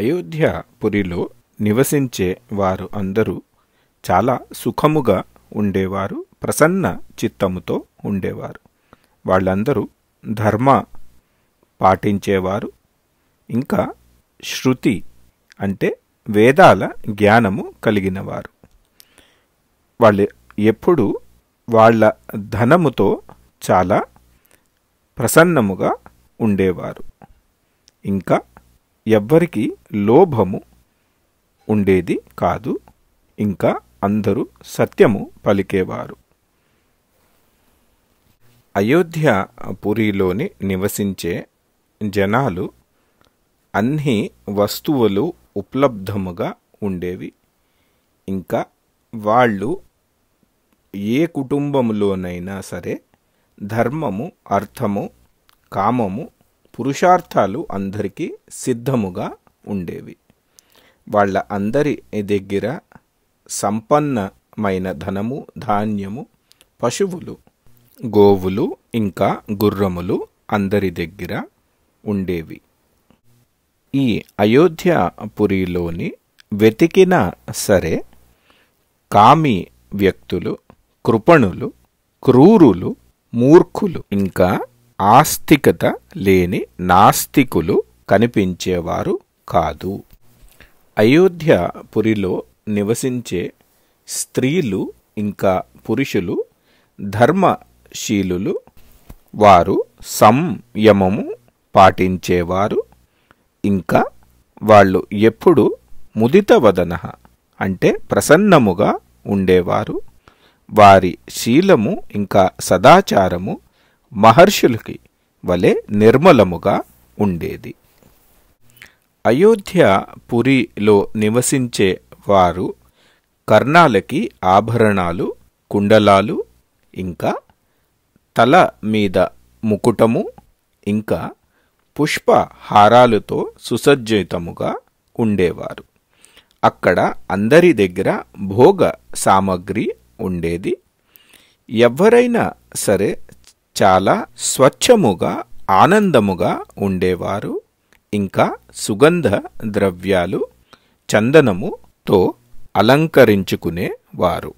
అయోధ్య పురిలో నివసించే వారు అందరూ చాలా సుఖముగా ఉండేవారు ప్రసన్న చిత్తముతో ఉండేవారు వాళ్ళందరూ ధర్మ పాటించేవారు ఇంకా శృతి అంటే వేదాల జ్ఞానము కలిగినవారు వాళ్ళు ఎప్పుడు వాళ్ళ ధనముతో చాలా ప్రసన్నముగా ఉండేవారు ఇంకా ఎవ్వరికీ లోభము ఉండేది కాదు ఇంకా అందరూ సత్యము పలికేవారు అయోధ్య పురిలోని నివసించే జనాలు అన్ని వస్తువులు ఉపలబ్ధముగా ఉండేవి ఇంకా వాళ్ళు ఏ కుటుంబంలోనైనా సరే ధర్మము అర్థము కామము పురుషార్థాలు అందరికీ సిద్ధముగా ఉండేవి వాళ్ళ అందరి దగ్గర సంపన్నమైన ధనము ధాన్యము పశువులు గోవులు ఇంకా గుర్రములు అందరి దగ్గర ఉండేవి ఈ అయోధ్యపురిలోని వెతికినా సరే కామి వ్యక్తులు కృపణులు క్రూరులు మూర్ఖులు ఇంకా ఆస్తికత లేని నాస్తికులు కనిపించేవారు కాదు అయోధ్య పురిలో నివసించే స్త్రీలు ఇంకా పురుషులు ధర్మశీలులు వారు సంయమము పాటించేవారు ఇంకా వాళ్ళు ఎప్పుడు ముదిత వదన అంటే ప్రసన్నముగా ఉండేవారు వారి శీలము ఇంకా సదాచారము మహర్షులకి వలె నిర్మలముగా ఉండేది అయోధ్య పురిలో నివసించే వారు కర్ణాలకి ఆభరణాలు కుండలాలు ఇంకా తల మీద ముకుటము ఇంకా పుష్ప హారాలతో సుసజ్జితముగా ఉండేవారు అక్కడ అందరి దగ్గర భోగ సామగ్రి ఉండేది ఎవరైనా సరే చాలా స్వచ్ఛముగా ఆనందముగా ఉండేవారు ఇంకా సుగంధ ద్రవ్యాలు చందనముతో అలంకరించుకునేవారు